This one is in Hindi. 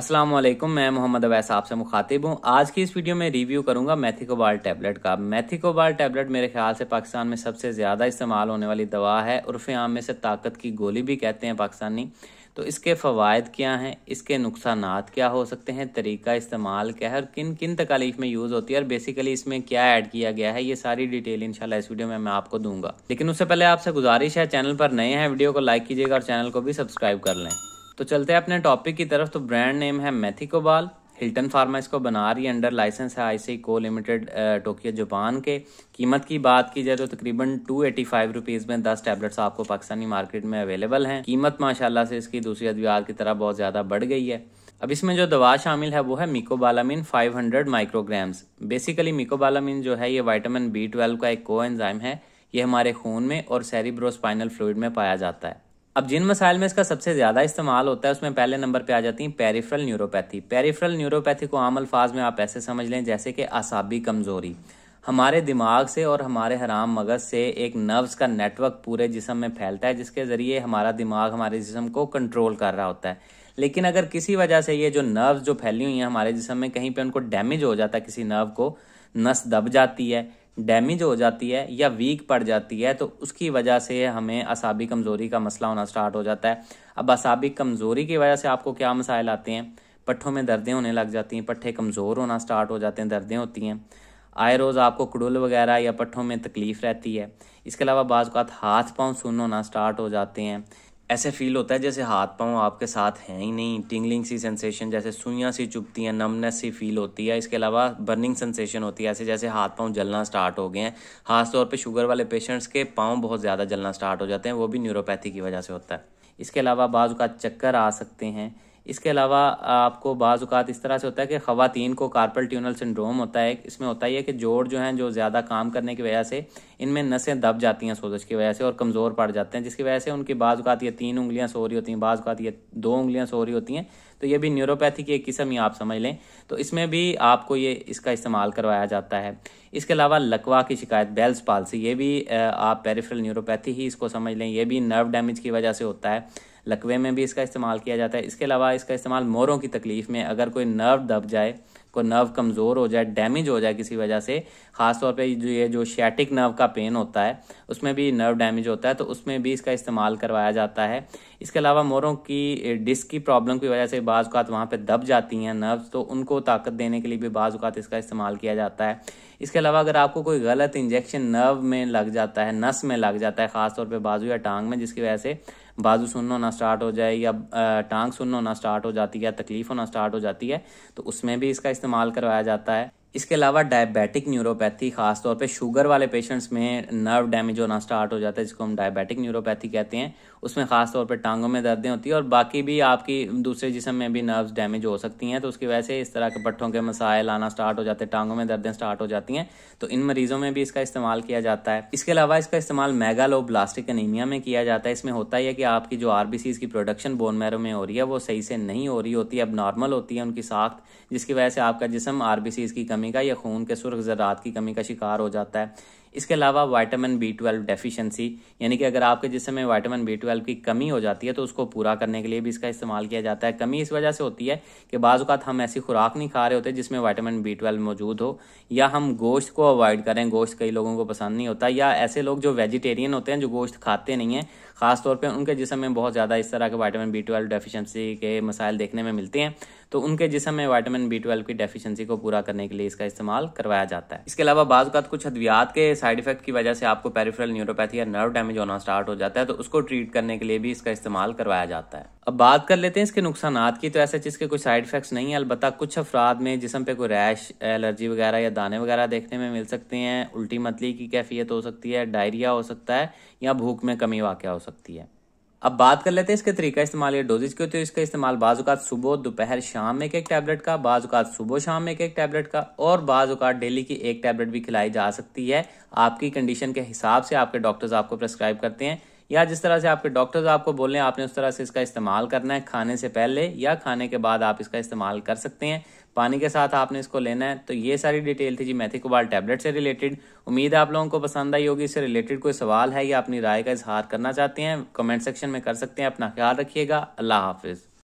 अस्सलाम वालेकुम मैं मोहम्मद अवैस आपसे मुखातिब हूँ आज की इस वीडियो में रिव्यू करूंगा मैथिकोबाल टैबलेट का मैथिकोबाल टैबलेट मेरे ख्याल से पाकिस्तान में सबसे ज़्यादा इस्तेमाल होने वाली दवा है उर्फ आम में से ताकत की गोली भी कहते हैं पाकिस्तानी तो इसके फवायद क्या हैं इसके नुकसान क्या हो सकते हैं तरीका इस्तेमाल क्या है और किन किन तकालीफ में यूज़ होती है और बेसिकली इसमें क्या ऐड किया गया है ये सारी डिटेल इंशाल्लाह इस वीडियो में मैं आपको दूंगा लेकिन उससे पहले आपसे गुजारिश है चैनल पर नए हैं वीडियो को लाइक कीजिएगा और चैनल को भी सब्सक्राइब कर लें तो चलते हैं अपने टॉपिक की तरफ तो ब्रांड नेम है मैथिकोबाल हिल्टन फार्मा इसको बना रही है अंडर लाइसेंस है सी को लिमिटेड टोक्यो जापान के कीमत की बात की जाए तो तकरीबन टू एटी फाइव रुपीज़ में दस टैबलेट्स आपको पाकिस्तानी मार्केट में अवेलेबल हैं कीमत माशाल्लाह से इसकी दूसरी अद्वियात की तरह बहुत ज़्यादा बढ़ गई है अब इसमें जो दवा शामिल है वो है मिकोबालामिन 500 माइक्रोग्राम्स बेसिकली मिकोबालामिन जो है ये वाइटामिन बी ट्वेल्व का एक को एंजाइम है ये हमारे खून में और सेरिब्रोस्पाइनल फ्लूड में पाया जाता है अब जिन मसाइल में इसका सबसे ज़्यादा इस्तेमाल होता है उसमें पहले नंबर पे आ जाती है पेरिफ्रल न्यूरोपैथी पेरिफ्रल न्यूरोपैथी को आम अल्फाज में आप ऐसे समझ लें जैसे कि असाबी कमज़ोरी हमारे दिमाग से और हमारे हराम मगज से एक नर्व्स का नेटवर्क पूरे जिसम में फैलता है जिसके ज़रिए हमारा दिमाग हमारे जिसम को कंट्रोल कर रहा होता है लेकिन अगर किसी वजह से ये जो नर्व्स जो फैली हुई हैं हमारे जिसम में कहीं पे उनको डैमेज हो जाता है किसी नर्व को नस दब जाती है डैमेज हो जाती है या वीक पड़ जाती है तो उसकी वजह से हमें असाबी कमज़ोरी का मसला होना स्टार्ट हो जाता है अब असाबी कमज़ोरी की वजह से आपको क्या मसाइल आते हैं पट्ठों में दर्दें होने लग जाती हैं पट्ठे कमज़ोर होना स्टार्ट हो जाते हैं दर्दें होती हैं आए रोज़ आपको कुड़ुल वगैरह या पट्ठों में तकलीफ़ रहती है इसके अलावा बाज़ात हाथ पाँव सुन होना स्टार्ट हो जाते हैं ऐसे फील होता है जैसे हाथ पाँव आपके साथ हैं ही नहीं टिंगलिंग सी सेंसेशन जैसे सुइयाँ सी चुभती हैं नमनेस सी फील होती है इसके अलावा बर्निंग सेंसेशन होती है ऐसे जैसे हाथ पाँव जलना स्टार्ट हो गए हैं खासतौर पर शुगर वाले पेशेंट्स के पाँव बहुत ज़्यादा जलना स्टार्ट हो जाते हैं वो भी न्यूरोपैथी की वजह से होता है इसके अलावा बाजू का चक्कर आ सकते हैं इसके अलावा आपको बाज़ात इस तरह से होता है कि ख़वातीन को कार्पल ट्यूनल सिंड्रोम होता है इसमें होता ही है कि जोड़ जो हैं जो ज़्यादा काम करने की वजह से इनमें नसें दब जाती हैं सोजश की वजह से और कमज़ोर पड़ जाते हैं जिसकी वजह से उनकी बाज़ात ये तीन उंगलियाँ सो रही होती हैं बाज़ात ये दो उंगलियाँ सो रही होती हैं तो ये भी न्यूरोपैथी की एक किस्म ही आप समझ लें तो इसमें भी आपको ये इसका इस्तेमाल करवाया जाता है इसके अलावा लकवा की शिकायत बेल्स पालसी ये भी आप पेरिफेरल न्यूरोपैथी ही इसको समझ लें ये भी नर्व डैमेज की वजह से होता है लकवे में भी इसका इस्तेमाल किया जाता है इसके अलावा इसका इस्तेमाल मोरों की तकलीफ़ में अगर कोई नर्व दब जाए को नर्व कमज़ोर हो जाए डैमेज हो जाए किसी वजह से ख़ासतौर पर जो ये जो शैटिक नर्व का पेन होता है उसमें भी नर्व डैमेज होता है तो उसमें भी इसका इस्तेमाल करवाया जाता है इसके अलावा मोरों की डिस्क की प्रॉब्लम की वजह से बाजात वहाँ पर दब जाती हैं नर्व्स तो उनको ताकत देने के लिए भी बाज़ात इसका इस्तेमाल किया जाता है इसके अलावा अगर आपको कोई गलत इंजेक्शन नर्व में लग जाता है नस में लग जाता है ख़ासतौर पर बाजू या टांग में जिसकी वजह से बाजू सुनना होना स्टार्ट हो जाए या टांग सुनना होना स्टार्ट हो जाती है या तकलीफ़ होना स्टार्ट हो जाती है तो उसमें भी इसका इस्तेमाल करवाया जाता है इसके अलावा डायबिटिक न्यूरोपैथी खासतौर पे शुगर वाले पेशेंट्स में नर्व डैमेज होना स्टार्ट हो जाता है जिसको हम डायबिटिक न्यूरोपैथी कहते हैं उसमें ख़ास तौर पर टांगों में दर्दें होती हैं और बाकी भी आपकी दूसरे जिसम में भी नर्व्स डैमेज हो सकती हैं तो उसकी वजह से इस तरह के पट्ठों के मसाइल आना स्टार्ट हो जाते हैं टांगों में दर्दें स्टार्ट हो जाती हैं तो इन मरीज़ों में भी इसका इस्तेमाल किया जाता है इसके अलावा इसका इस्तेमाल ब्लास्टिक एनीमिया में किया जाता है इसमें होता है कि आपकी जो आर की प्रोडक्शन बोन मैरो में हो रही है वो सही से नहीं हो रही होती है अब नॉर्मल होती है उनकी साख्त जिसकी वजह से आपका जिसम आर की कमी का या खून के सुरख ज़रात की कमी का शिकार हो जाता है इसके अलावा वाइटामिन बी ट्वेल्व डेफिशिएंसी यानी कि अगर आपके जिसम में वाइटामिन बी ट्वेल्व की कमी हो जाती है तो उसको पूरा करने के लिए भी इसका इस्तेमाल किया जाता है कमी इस वजह से होती है कि बाजूकात हम ऐसी खुराक नहीं खा रहे होते जिसमें वाइटामिन बी ट्वेल्व मौजूद हो या हम गोश्त को अवॉइड करें गोश्त कई लोगों को पसंद नहीं होता या ऐसे लोग जो वेजिटेरियन होते हैं जो गोश्त खाते नहीं हैं खासतौर पर उनके जिसम में बहुत ज़्यादा इस तरह के वाइटामिन बी ट्वेल्व डेफिशिएंसी के मसाइल देखने में मिलते हैं तो उनके जिसम में वाइटामिन बी ट्वेल्व की डेफिशिएंसी को पूरा करने के लिए इसका इस्तेमाल करवाया जाता है इसके अलावा बाज़ात कुछ अद्वियात के साइड इफेक्ट की वजह से आपको पेरिफेरल न्यूरोपैथी या नर्व डैमेज होना स्टार्ट हो जाता है तो उसको ट्रीट कर करने के लिए भी इसका इस्तेमाल करवाया जाता है अब बात कर लेते हैं इसके नुकसान की तो ऐसे चीज़ के कोई साइड इफेक्ट्स नहीं है अलबत्त कुछ अफराद में जिसम पे कोई रैश एलर्जी वगैरह या दाने वगैरह देखने में मिल सकते हैं उल्टी मतली की कैफियत हो सकती है डायरिया हो सकता है या भूख में कमी वाक़ हो सकती है अब बात कर लेते हैं इसके तरीका इस्तेमाल या डोजेज के होते तो हैं इसका इस्तेमाल बाज़ात सुबह दोपहर शाम एक एक टैबलेट का बाज़ात सुबह शाम एक एक टैबलेट का और बाज़ात डेली की एक टैबलेट भी खिलाई जा सकती है आपकी कंडीशन के हिसाब से आपके डॉक्टर्स आपको प्रेस्क्राइब करते हैं या जिस तरह से आपके डॉक्टर्स आपको बोल रहे हैं आपने उस तरह से इसका इस्तेमाल करना है खाने से पहले या खाने के बाद आप इसका इस्तेमाल कर सकते हैं पानी के साथ आपने इसको लेना है तो ये सारी डिटेल थी जी मैथिकोबाल टैबलेट से रिलेटेड उम्मीद है आप लोगों को पसंद आई होगी इससे रिलेटेड कोई सवाल है या अपनी राय का इजहार करना चाहते हैं कमेंट सेक्शन में कर सकते हैं अपना ख्याल रखिएगा अल्लाह हाफिज़